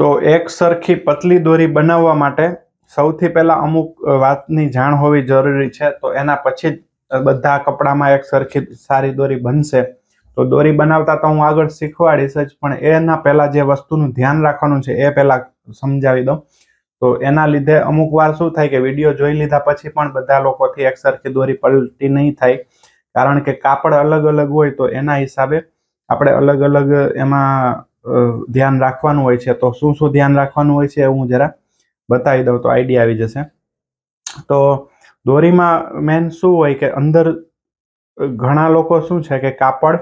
તો એક સરખી પતલી દોરી બનાવવા માટે સૌથી પહેલાં અમુક વાતની જાણ હોવી જરૂરી છે તો એના પછી જ બધા કપડામાં એક સરખી સારી દોરી બનશે તો દોરી બનાવતા તો હું આગળ શીખવાડીશ જ પણ એના પહેલાં જે વસ્તુનું ધ્યાન રાખવાનું છે એ પહેલાં સમજાવી દઉં તો એના લીધે અમુક વાર શું થાય કે વિડીયો જોઈ લીધા પછી પણ બધા લોકોથી એક સરખી દોરી પલટી નહીં થાય કારણ કે કાપડ અલગ અલગ હોય તો એના હિસાબે આપણે અલગ અલગ એમાં ધ્યાન રાખવાનું હોય છે તો શું શું ધ્યાન રાખવાનું હોય છે હું જરા બતાવી દઉં તો આઈડિયા આવી જશે તો દોરીમાં મેન શું હોય કે અંદર ઘણા લોકો શું છે કે કાપડ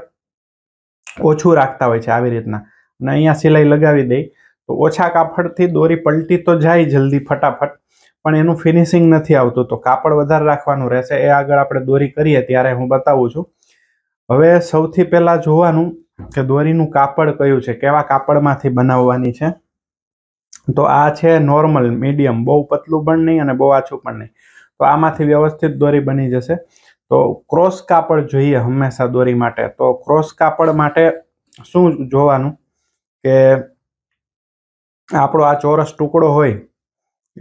ઓછું રાખતા હોય છે આવી રીતના અને અહીંયા સિલાઈ લગાવી દઈ તો ઓછા કાપડથી દોરી પલટી તો જાય જલ્દી ફટાફટ પણ એનું ફિનિશિંગ નથી આવતું તો કાપડ વધારે રાખવાનું રહેશે એ આગળ આપણે દોરી કરીએ ત્યારે હું બતાવું છું હવે સૌથી પહેલાં જોવાનું કે દોરીનું કાપડ કયું છે કેવા કાપડમાંથી બનાવવાની છે તો આ છે નોર્મલ મીડિયમ બહુ પતલું પણ નહીં અને બહુ આછું પણ નહીં તો આમાંથી વ્યવસ્થિત દોરી બની જશે તો ક્રોસ કાપડ જોઈએ હંમેશા દોરી માટે તો ક્રોસ કાપડ માટે શું જોવાનું કે આપણો આ ચોરસ ટુકડો હોય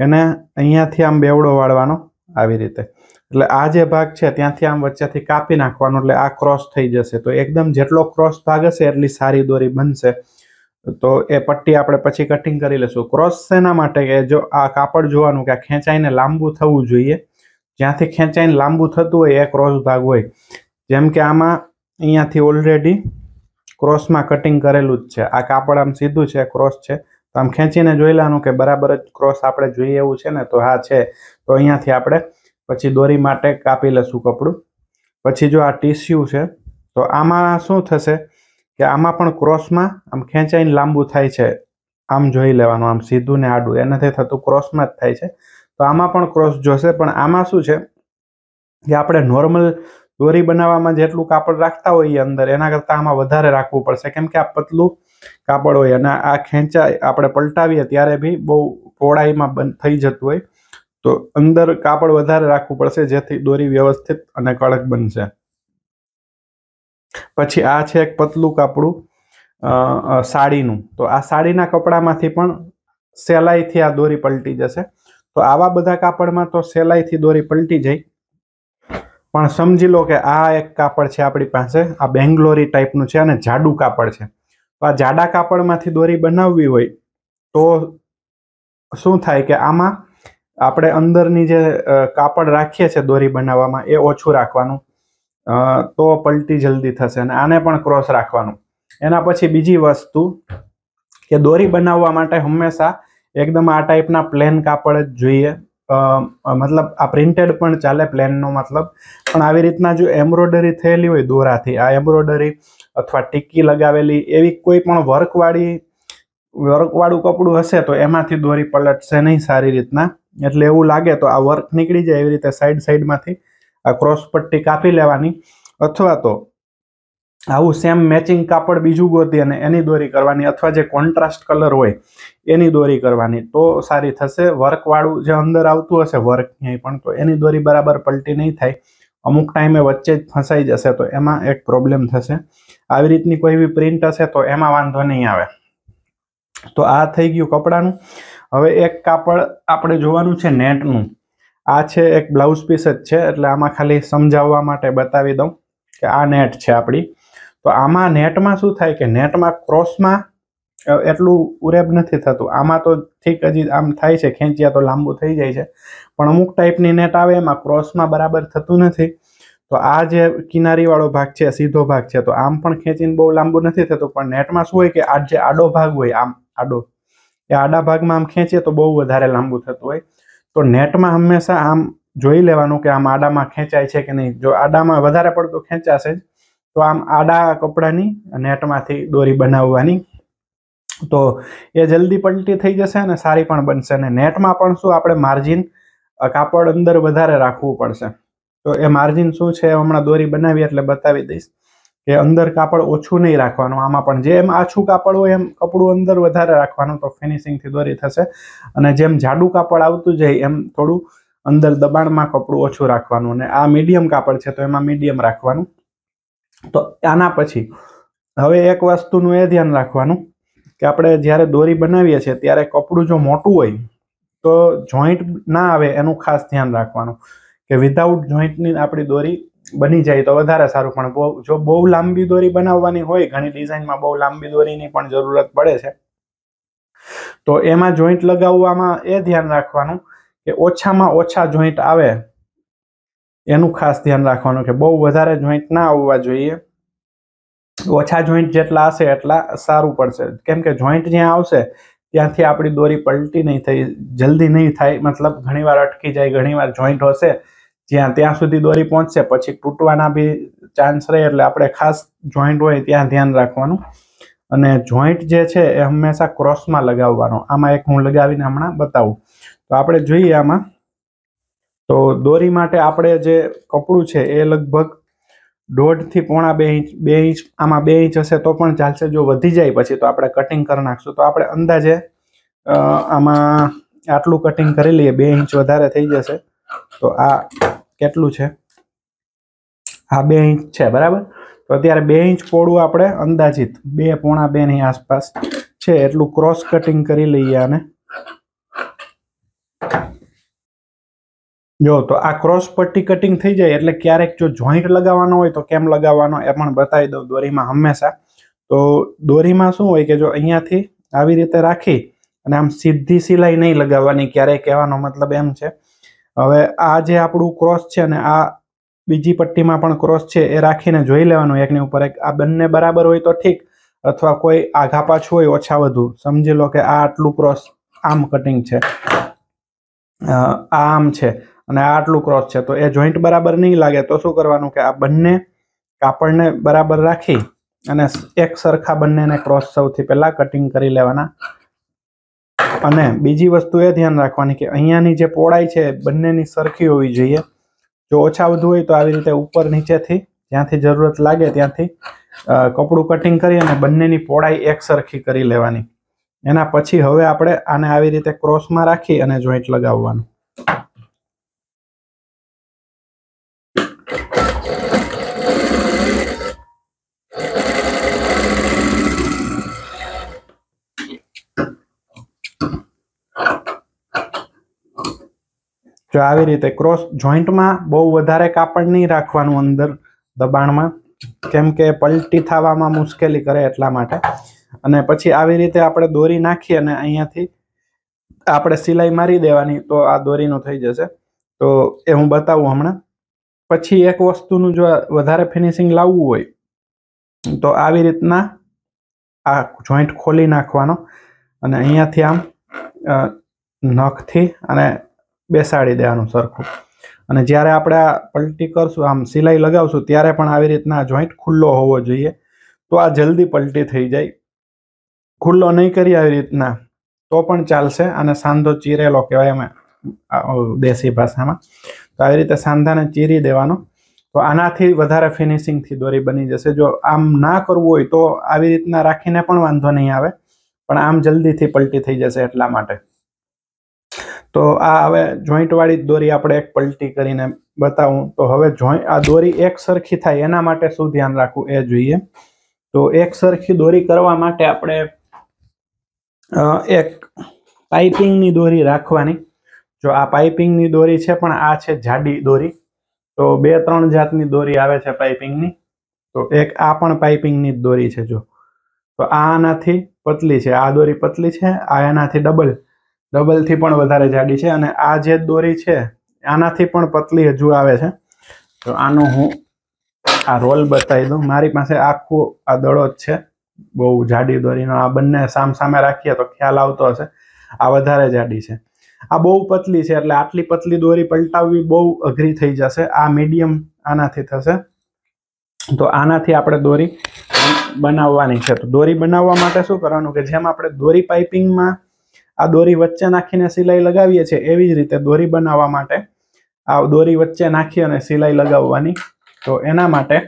એને અહીંયાથી આમ બેવડો વાળવાનો આવી રીતે એટલે આ જે ભાગ છે ત્યાંથી આમ વચ્ચેથી કાપી નાખવાનો એટલે આ ક્રોસ થઈ જશે તો એકદમ જેટલો ક્રોસ ભાગ હશે એટલી સારી દોરી બનશે તો એ પટ્ટી આપણે પછી કટિંગ કરી લેશું ક્રોસ શેના માટે કે જો આ કાપડ જોવાનું કે ખેંચાઈને લાંબુ થવું જોઈએ જ્યાંથી ખેંચાઈને લાંબુ થતું હોય એ ક્રોસ ભાગ હોય જેમ કે આમાં અહીંયાથી ઓલરેડી ક્રોસમાં કટિંગ કરેલું જ છે આ કાપડ આમ સીધું છે ક્રોસ છે તો આમ ખેંચીને જોઈ લેવાનું કે બરાબર જ ક્રોસ આપણે જોઈએ એવું છે ને તો હા છે તો અહીંયાથી આપણે પછી દોરી માટે કાપી લઈશું કપડું પછી જો આ ટીસ્યુ છે તો આમાં શું થશે કે આમાં પણ ક્રોસમાં આમ ખેંચાઈને લાંબુ થાય છે આમ જોઈ લેવાનું આમ સીધું ને આડું એનાથી થતું ક્રોસમાં જ થાય છે તો આમાં પણ ક્રોસ જોશે પણ આમાં શું છે કે આપણે નોર્મલ દોરી બનાવવામાં જેટલું કાપડ રાખતા હોઈએ અંદર એના કરતાં આમાં વધારે રાખવું પડશે કેમ કે આ પતલું કાપડ હોય અને આ ખેંચાઈ આપણે પલટાવીએ ત્યારે બી બહુ પહોળાઈમાં બંધ થઈ જતું હોય તો અંદર કાપડ વધારે રાખવું પડશે જેથી દોરી વ્યવસ્થિત અને કડક બનશે પછી આ છે એક પતલું કાપડું સાડીનું તો આ સાડીના કપડામાંથી પણ સેલાઈથી આ દોરી પલટી જશે તો આવા બધા કાપડમાં તો સેલાઈથી દોરી પલટી જાય પણ સમજી લો કે આ એક કાપડ છે આપણી પાસે આ બેંગ્લોરી ટાઈપનું છે અને જાડું કાપડ છે તો આ જાડા કાપડમાંથી દોરી બનાવવી હોય તો શું થાય કે આમાં આપણે અંદરની જે કાપડ રાખીએ છીએ દોરી બનાવવામાં એ ઓછું રાખવાનું તો પલટી જલ્દી થશે અને આને પણ ક્રોસ રાખવાનું એના પછી બીજી વસ્તુ કે દોરી બનાવવા માટે હંમેશા એકદમ આ ટાઈપના પ્લેન કાપડ જ જોઈએ મતલબ આ પ્રિન્ટેડ પણ ચાલે પ્લેનનો મતલબ પણ આવી રીતના જો એમ્બ્રોડરી થયેલી હોય દોરાથી આ એમ્બ્રોડરી અથવા ટીકી લગાવેલી એવી કોઈ પણ વર્કવાળી વર્કવાળું કપડું હશે તો એમાંથી દોરી પલટશે નહીં સારી રીતના એટલે એવું લાગે તો આ વર્ક નીકળી જાય એવી રીતે સાઈડ સાઈડમાંથી આ ક્રોસ પટ્ટી કાપી લેવાની અથવા તો આવું સેમ મેચિંગ કાપડ બીજું ગોતી અને એની દોરી કરવાની અથવા જે કોન્ટ્રાસ્ટ કલર હોય એની દોરી કરવાની તો સારી થશે વર્કવાળું જે અંદર આવતું હશે વર્ક ક્યાંય પણ તો એની દોરી બરાબર પલટી નહીં થાય અમુક ટાઈમે વચ્ચે જ ફસાઈ જશે તો એમાં એક પ્રોબ્લેમ થશે આવી રીતની કોઈ બી પ્રિન્ટ હશે તો એમાં વાંધો નહીં આવે તો આ થઈ ગયું કપડાનું હવે એક કાપડ આપણે જોવાનું છે નેટનું આ છે એક બ્લાઉઝ પીસ જ છે એટલે આમાં ખાલી સમજાવવા માટે બતાવી દઉં કે આ નેટ છે આપણી તો આમાં નેટમાં શું થાય કે નેટમાં ક્રોસમાં એટલું ઉરેબ નથી થતું આમાં તો ઠીક હજી આમ થાય છે ખેંચ્યા તો લાંબુ થઈ જાય છે પણ અમુક ટાઈપની નેટ આવે એમાં ક્રોસમાં બરાબર થતું નથી તો આ જે કિનારીવાળો ભાગ છે સીધો ભાગ છે તો આમ પણ ખેંચીને બહુ લાંબુ નથી થતું પણ નેટમાં શું હોય કે આ જે આડો ભાગ હોય આમ આડો એ આડા ભાગમાં આમ ખેંચીએ તો બહુ વધારે લાંબુ થતું હોય તો નેટમાં હંમેશા આમ જોઈ લેવાનું કે આમ આડામાં ખેંચાય છે કે નહીં જો આડામાં વધારે પડતું ખેંચાશે જ તો આમ આડા કપડાની નેટમાંથી દોરી બનાવવાની તો એ જલ્દી પલટી થઈ જશે અને સારી પણ બનશે અને નેટમાં પણ શું આપણે માર્જિન કાપડ અંદર વધારે રાખવું પડશે તો એ માર્જિન શું છે હમણાં દોરી બનાવી એટલે બતાવી દઈશ એ અંદર કાપડ ઓછું નહીં રાખવાનું આમાં પણ જેમ આછું કાપડ હોય એમ કપડું અંદર વધારે રાખવાનું તો ફિનિશિંગથી દોરી થશે અને જેમ જાડું કાપડ આવતું જાય એમ થોડું અંદર દબાણમાં કપડું ઓછું રાખવાનું અને આ મીડિયમ કાપડ છે તો એમાં મીડિયમ રાખવાનું તો આના પછી હવે એક વસ્તુનું એ ધ્યાન રાખવાનું કે આપણે જ્યારે દોરી બનાવીએ છીએ ત્યારે કપડું જો મોટું હોય તો જોઈન્ટ ના આવે એનું ખાસ ધ્યાન રાખવાનું કે વિધાઉટ જોઈન્ટની આપણી દોરી બની જાય તો વધારે સારું પણ જો બહુ લાંબી દોરી બનાવવાની હોય ઘણી ડિઝાઇનમાં બહુ લાંબી દોરીની પણ જરૂરત પડે છે તો એમાં જોઈન્ટ લગાવવામાં એ ધ્યાન રાખવાનું કે ઓછામાં ઓછા જોઈન્ટ આવે એનું ખાસ ધ્યાન રાખવાનું કે બહુ વધારે જોઈન્ટ ના આવવા જોઈએ ઓછા જોઈન્ટ જેટલા હશે એટલા સારું પડશે કેમ કે જોઈન્ટ જ્યાં આવશે ત્યાંથી આપણી દોરી પલટી નહીં થઈ જલ્દી નહીં થાય મતલબ ઘણીવાર અટકી જાય ઘણીવાર જોઈન્ટ હશે જ્યાં ત્યાં સુધી દોરી પહોંચશે પછી તૂટવાના બી ચાન્સ રહે એટલે આપણે ખાસ જોઈન્ટ હોય ત્યાં ધ્યાન રાખવાનું અને જોઈન્ટ જે છે એ હંમેશા ક્રોસમાં લગાવવાનો આમાં એક હું લગાવીને હમણાં બતાવું તો આપણે જોઈએ આમાં તો દોરી માટે આપણે જે કપડું છે એ લગભગ દોઢથી પોણા બે ઇંચ બે ઇંચ આમાં બે ઇંચ હશે તો પણ ચાલશે જો વધી જાય પછી તો આપણે કટિંગ કરી નાખશું તો આપણે અંદાજે આમાં આટલું કટિંગ કરી લઈએ બે ઇંચ વધારે થઈ જશે તો આ કેટલું છે હા બે ઇંચ છે બરાબર તો અત્યારે બે ઇંચ પોળું આપણે અંદાજિત બે પોણા બે ની આસપાસ છે એટલું ક્રોસ કટિંગ કરી લઈએ આને જો તો આ ક્રોસ પટ્ટી કટિંગ થઈ જાય એટલે ક્યારેક જો જોઈન્ટ લગાવવાનો હોય તો કેમ લગાવવાનો એ પણ બતાવી દઉં દોરીમાં હંમેશા તો દોરીમાં શું હોય કે જો અહીંયાથી આવી રીતે રાખી અને આમ સીધી સિલાઈ નહીં લગાવવાની ક્યારેક કહેવાનો મતલબ એમ છે હવે આ જે આપણું ક્રોસ છે અને આ બીજી પટ્ટીમાં પણ ક્રોસ છે એ રાખીને જોઈ લેવાનું એકની ઉપર એક આ બંને બરાબર હોય તો ઠીક અથવા કોઈ આઘા પાછું હોય ઓછા વધુ સમજી લો કે આ આટલું ક્રોસ આમ કટિંગ છે આ આમ છે અને આ આટલું ક્રોસ છે તો એ જોઈન્ટ બરાબર નહીં લાગે તો શું કરવાનું કે આ બંને કાપડને બરાબર રાખી અને એક સરખા બંનેને ક્રોસ સૌથી પહેલાં કટિંગ કરી લેવાના અને બીજી વસ્તુ એ ધ્યાન રાખવાની કે અહીંયાની જે પોળાઈ છે બંનેની સરખી હોવી જોઈએ જો ઓછા વધુ હોય તો આવી રીતે ઉપર નીચેથી જ્યાંથી જરૂરત લાગે ત્યાંથી કપડું કટિંગ કરી અને બંનેની પોળાઈ એક સરખી કરી લેવાની એના પછી હવે આપણે આને આવી રીતે ક્રોસમાં રાખી અને જોઈન્ટ લગાવવાનું જો આવી રીતે ક્રોસ જોઈન્ટમાં બહુ વધારે કાપડ નહીં રાખવાનું અંદર દબાણમાં કેમ કે પલટી થવામાં મુશ્કેલી કરે એટલા માટે અને પછી આવી રીતે આપણે દોરી નાખી અને અહીંયાથી આપણે સિલાઈ મારી દેવાની તો આ દોરીનું થઈ જશે તો એ હું બતાવું હમણાં પછી એક વસ્તુનું જો વધારે ફિનિશિંગ લાવવું હોય તો આવી રીતના આ જોઈન્ટ ખોલી નાખવાનો અને અહીંયાથી આમ નખથી અને બેસાડી દેવાનું સરખું અને જ્યારે આપણે આ પલટી કરશું આમ સિલાઈ લગાવશું ત્યારે પણ આવી રીતના જોઈન્ટ ખુલ્લો હોવો જોઈએ તો આ જલ્દી પલટી થઈ જાય ખુલ્લો નહીં કરી આવી રીતના તો પણ ચાલશે અને સાંધો ચીરેલો કહેવાય અમે દેશી ભાષામાં તો આવી રીતે સાંધાને ચીરી દેવાનો તો આનાથી વધારે ફિનિશિંગથી દોરી બની જશે જો આમ ના કરવું હોય તો આવી રીતના રાખીને પણ વાંધો નહીં આવે પણ આમ જલ્દીથી પલટી થઈ જશે એટલા માટે તો આ હવે જોઈન્ટવાળી દોરી આપણે એક પલટી કરીને બતાવું તો હવે જોઈન્ટ આ દોરી એક સરખી થાય એના માટે શું ધ્યાન રાખવું એ જોઈએ તો એક સરખી દોરી કરવા માટે આપણે એક પાઇપિંગની દોરી રાખવાની જો આ પાઇપિંગની દોરી છે પણ આ છે જાડી દોરી તો બે ત્રણ જાતની દોરી આવે છે પાઇપિંગની તો એક આ પણ પાઇપિંગની જ દોરી છે જો તો આ આનાથી પતલી છે આ દોરી પતલી છે આ એનાથી ડબલ ડબલથી પણ વધારે જાડી છે અને આ જે દોરી છે આનાથી પણ પતલી હજુ આવે છે તો આનું હું આ રોલ બતાવી દઉં મારી પાસે આખો આ દડો જ છે બહુ જાડી દોરીનો આ બંને સામ સામે રાખીએ તો ખ્યાલ આવતો હશે આ વધારે જાડી છે આ બહુ પતલી છે એટલે આટલી પતલી દોરી પલટાવવી બહુ અઘરી થઈ જશે આ મીડિયમ આનાથી થશે તો આનાથી આપણે દોરી બનાવવાની છે તો દોરી બનાવવા માટે શું કરવાનું કે જેમ આપણે દોરી પાઇપિંગમાં આ દોરી વચ્ચે નાખીને સિલાઈ લગાવીએ છીએ એવી જ રીતે દોરી બનાવવા માટે આ દોરી વચ્ચે નાખી અને સિલાઈ લગાવવાની તો એના માટે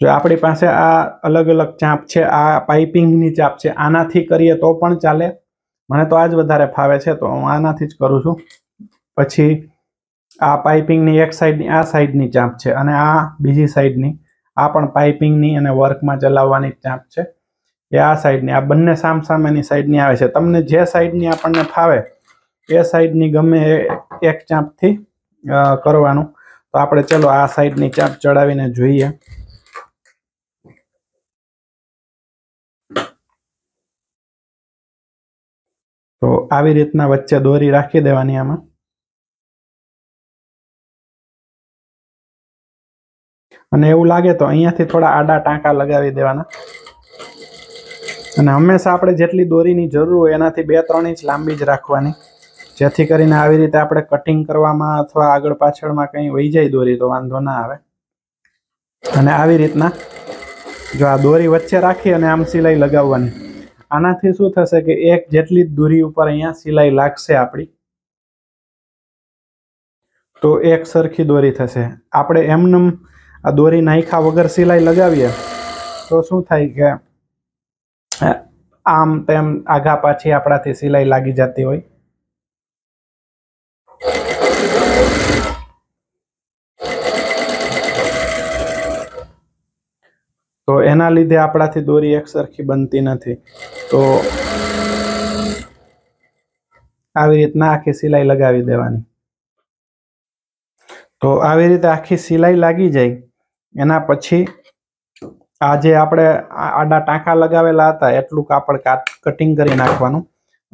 જો આપણી પાસે આ અલગ અલગ ચાંપ છે આ પાઇપિંગની ચાપ છે આનાથી કરીએ તો પણ ચાલે મને તો આ જ વધારે ફાવે છે તો હું આનાથી જ કરું છું પછી આ પાઇપિંગની એક સાઈડની આ સાઈડની ચાંપ છે અને આ બીજી સાઈડની આ પણ પાઇપિંગની અને વર્કમાં ચલાવવાની ચાંપ છે એ આ સાઈડની આ બંને સામ સામસામેની સાઈડની આવે છે તમને જે સાઈડની આપણને ફાવે એ સાઈડની ગમે એક ચાંપથી કરવાનું તો આપણે ચલો આ સાઈડની ચાંપ ચડાવીને જોઈએ તો આવી રીતના વચ્ચે દોરી રાખી દેવાની આમાં અને એવું લાગે તો અહીંયાથી થોડા આડા ટાંકા લગાવી દેવાના અને હંમેશા આપણે જેટલી દોરીની જરૂર હોય એનાથી બે ત્રણ ઇંચ લાંબી જ રાખવાની જેથી કરીને આવી રીતે આપણે કટિંગ કરવામાં અથવા આગળ પાછળમાં કંઈ વહી જાય દોરી તો વાંધો ના આવે અને આવી રીતના જો આ દોરી વચ્ચે રાખી અને આમ સિલાઈ લગાવવાની આનાથી શું થશે કે એક જેટલી જ દૂરી ઉપર અહીંયા સિલાઈ લાગશે આપણી તો એક સરખી દોરી થશે આપણે એમનેમ આ દોરી નાખ્યા વગર સિલાઈ લગાવીએ તો શું થાય કે અ આમ તેમ આખા પાછે આપડા થી સिलाई લાગી जाती હોય તો એના લીધે આપડા થી દોરી એક સરખી બનતી નથી તો આ વિધ ના આખી સिलाई લગાવી દેવાની તો આ વિધ આખી સिलाई લાગી જાય એના પછી આજે આપણે આડા ટાંકા લગાવેલા હતા એટલું કાપડ કટિંગ કરી નાખવાનું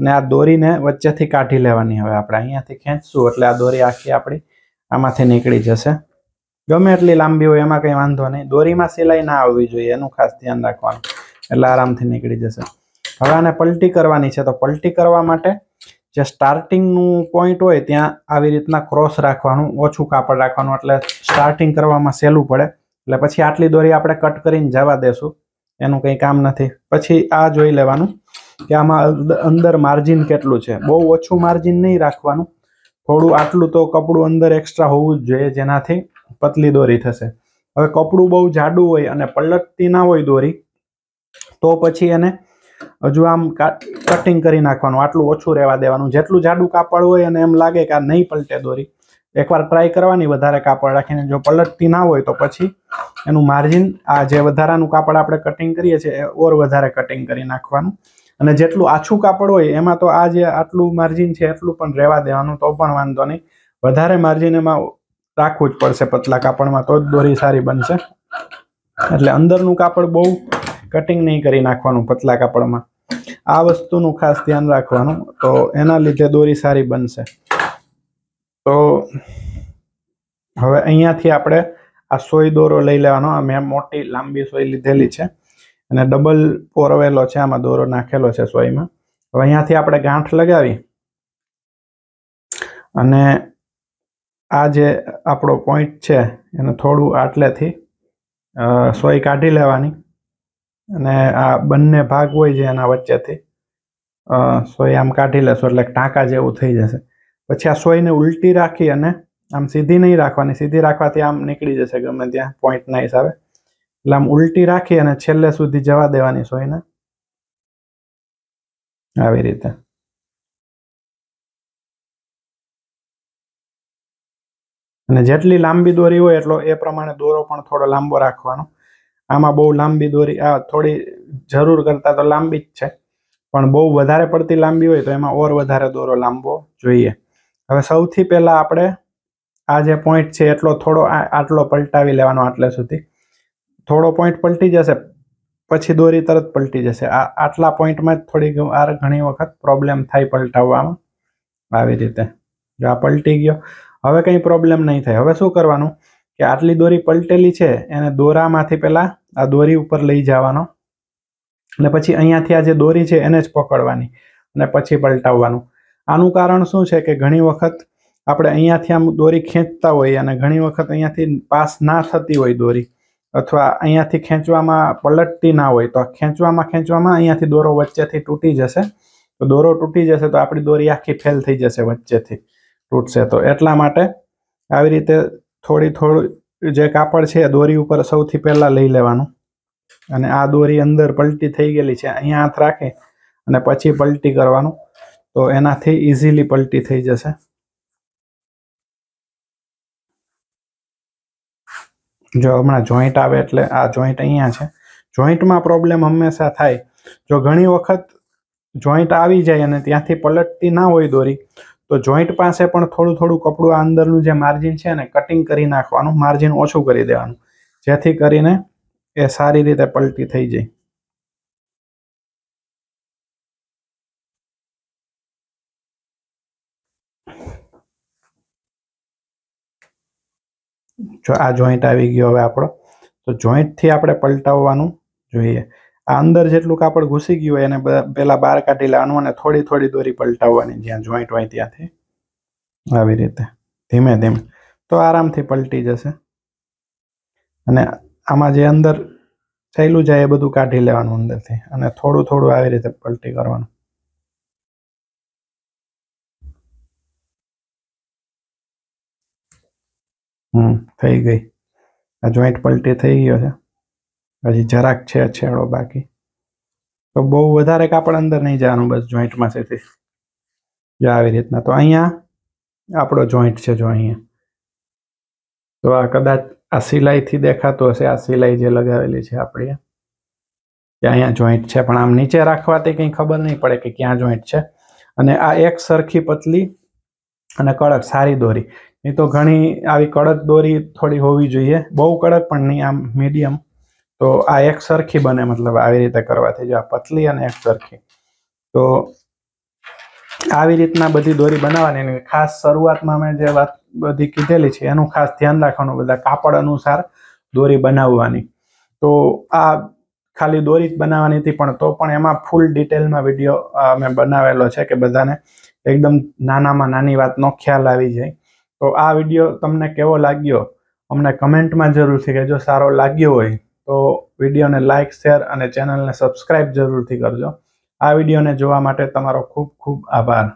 અને આ દોરીને વચ્ચેથી કાઢી લેવાની હવે આપણે અહીંયાથી ખેંચશું એટલે આ દોરી આખી આપણી આમાંથી નીકળી જશે ગમે એટલી લાંબી હોય એમાં કંઈ વાંધો નહીં દોરીમાં સિલાઈ ના આવવી જોઈએ એનું ખાસ ધ્યાન રાખવાનું એટલે આરામથી નીકળી જશે હવે આને પલટી કરવાની છે તો પલટી કરવા માટે જે સ્ટાર્ટિંગનું પોઈન્ટ હોય ત્યાં આવી રીતના ક્રોસ રાખવાનું ઓછું કાપડ રાખવાનું એટલે સ્ટાર્ટિંગ કરવામાં સહેલું પડે એટલે પછી આટલી દોરી આપણે કટ કરીને જવા દેશું એનું કંઈ કામ નથી પછી આ જોઈ લેવાનું કે આમાં અંદર માર્જિન કેટલું છે બહુ ઓછું માર્જિન નહીં રાખવાનું થોડું આટલું તો કપડું અંદર એક્સ્ટ્રા હોવું જ જોઈએ જેનાથી પતલી દોરી થશે હવે કપડું બહુ જાડું હોય અને પલટતી ના હોય દોરી તો પછી એને હજુ આમ કટિંગ કરી નાખવાનું આટલું ઓછું રહેવા દેવાનું જેટલું જાડું કાપડ હોય અને એમ લાગે કે આ નહીં પલટે દોરી એકવાર ટ્રાય કરવાની વધારે કાપડ રાખીને જો પલટતી ના હોય તો પછી એનું માર્જિન આ જે વધારાનું કાપડ આપણે કટિંગ કરીએ છીએ ઓર વધારે કટિંગ કરી નાખવાનું અને જેટલું આછું કાપડ હોય એમાં તો આ જે આટલું માર્જિન છે એટલું પણ રહેવા દેવાનું તો પણ વાંધો નહીં વધારે માર્જિન એમાં રાખવું જ પડશે પતલા કાપડમાં તો જ દોરી સારી બનશે એટલે અંદરનું કાપડ બહુ કટિંગ નહીં કરી નાખવાનું પતલા કાપડમાં આ વસ્તુનું ખાસ ધ્યાન રાખવાનું તો એના લીધે દોરી સારી બનશે તો હવે અહીંયાથી આપણે આ સોય દોરો લઈ લેવાનો આ મેં મોટી લાંબી સોય લીધેલી છે અને ડબલ પોરવેલો છે આમાં દોરો નાખેલો છે સોયમાં હવે અહીંયાથી આપણે ગાંઠ લગાવી અને આ જે આપણો પોઈન્ટ છે એને થોડું આટલેથી સોય કાઢી લેવાની અને આ બંને ભાગ હોય છે એના વચ્ચેથી સોય આમ કાઢી લેશો એટલે ટાંકા જેવું થઈ જશે પછી આ સોયને ઉલટી રાખી અને આમ સીધી નહીં રાખવાની સીધી રાખવાથી આમ નીકળી જશે ગમે ત્યાં પોઈન્ટના હિસાબે એટલે આમ ઉલટી રાખી અને છેલ્લે સુધી જવા દેવાની સોયને આવી રીતે અને જેટલી લાંબી દોરી હોય એટલો એ પ્રમાણે દોરો પણ થોડો લાંબો રાખવાનો આમાં બહુ લાંબી દોરી આ થોડી જરૂર કરતા તો લાંબી જ છે પણ બહુ વધારે પડતી લાંબી હોય તો એમાં ઓર વધારે દોરો લાંબો જોઈએ હવે સૌથી પહેલાં આપણે આ જે પોઈન્ટ છે એટલો થોડો આટલો પલટાવી લેવાનો આટલે સુધી થોડો પોઈન્ટ પલટી જશે પછી દોરી તરત પલટી જશે આ આટલા પોઈન્ટમાં જ થોડી આ ઘણી વખત પ્રોબ્લેમ થાય પલટાવવામાં આવી રીતે જો આ પલટી ગયો હવે કંઈ પ્રોબ્લેમ નહીં થાય હવે શું કરવાનું કે આટલી દોરી પલટેલી છે એને દોરામાંથી પહેલાં આ દોરી ઉપર લઈ જવાનો અને પછી અહીંયાથી આ જે દોરી છે એને જ પકડવાની અને પછી પલટાવવાનું આનું કારણ શું છે કે ઘણી વખત આપણે અહીંયાથી આમ દોરી ખેંચતા હોઈએ અને ઘણી વખત અહીંયાથી પાસ ના થતી હોય દોરી અથવા અહીંયાથી ખેંચવામાં પલટતી ના હોય તો ખેંચવામાં ખેંચવામાં અહીંયાથી દોરો વચ્ચેથી તૂટી જશે તો દોરો તૂટી જશે તો આપણી દોરી આખી ફેલ થઈ જશે વચ્ચેથી તૂટશે તો એટલા માટે આવી રીતે થોડી થોડી જે કાપડ છે દોરી ઉપર સૌથી પહેલાં લઈ લેવાનું અને આ દોરી અંદર પલટી થઈ ગયેલી છે અહીંયા હાથ રાખે અને પછી પલટી કરવાનું તો એનાથી ઇઝીલી પલટી થઈ જશે જો હમણાં જોઈન્ટ આવે એટલે આ જોઈન્ટ અહીંયા છે જોઈન્ટમાં પ્રોબ્લેમ હંમેશા થાય જો ઘણી વખત જોઈન્ટ આવી જાય અને ત્યાંથી પલટતી ના હોય દોરી તો જોઈન્ટ પાસે પણ થોડું થોડું કપડું અંદરનું જે માર્જિન છે ને કટિંગ કરી નાખવાનું માર્જિન ઓછું કરી દેવાનું જેથી કરીને એ સારી રીતે પલટી થઈ જાય જો આ જોઈન્ટ આવી ગયો હવે આપણો તો જોઈન્ટથી આપણે પલટાવવાનું જોઈએ આ અંદર જેટલું કાપડ ઘૂસી ગયું હોય એને પહેલાં બહાર કાઢી લેવાનું અને થોડી થોડી દોરી પલટાવવાની જ્યાં જોઈન્ટ હોય ત્યાંથી આવી રીતે ધીમે ધીમે તો આરામથી પલટી જશે અને આમાં જે અંદર થયેલું જાય એ બધું કાઢી લેવાનું અંદરથી અને થોડું થોડું આવી રીતે પલટી કરવાનું થઈ ગઈ આ જોઈન્ટ પલટી થઈ ગયો છે હજી જરાક છે છેડો બાકી તો બહુ વધારે કાપડ અંદર નહીં જવાનું બસ જોઈન્ટમાં માંથી જો આવી રીતના તો અહીંયા આપણો જોઈન્ટ છે જો અહીંયા તો આ કદાચ આ સિલાઈથી દેખાતું હશે આ સિલાઈ જે લગાવેલી છે આપણી કે અહીંયા જોઈન્ટ છે પણ આમ નીચે રાખવાથી કંઈ ખબર નહીં પડે કે ક્યાં જોઈન્ટ છે અને આ એક સરખી પતલી અને કડક સારી દોરી એ તો ઘણી આવી કડક દોરી થોડી હોવી જોઈએ બહુ કડક પણ નહીં આમ મીડિયમ તો આ એક સરખી બને મતલબ આવી રીતે કરવાથી જો આ પતલી અને એક સરખી તો આવી રીતના બધી દોરી બનાવવાની ખાસ શરૂઆતમાં મેં જે વાત બધી કીધેલી છે એનું ખાસ ધ્યાન રાખવાનું બધા કાપડ અનુસાર દોરી બનાવવાની તો આ ખાલી દોરી જ બનાવવાની હતી પણ તો પણ એમાં ફૂલ ડિટેલમાં વિડીયો મેં બનાવેલો છે કે બધાને એકદમ નાનામાં નાની વાતનો ખ્યાલ આવી જાય તો આ વિડીયો તમને કેવો લાગ્યો અમને કમેન્ટમાં જરૂરથી કહેજો સારો લાગ્યો હોય તો વિડીયોને લાઇક શેર અને ચેનલને સબસ્ક્રાઇબ જરૂરથી કરજો આ વિડીયોને જોવા માટે તમારો ખૂબ ખૂબ આભાર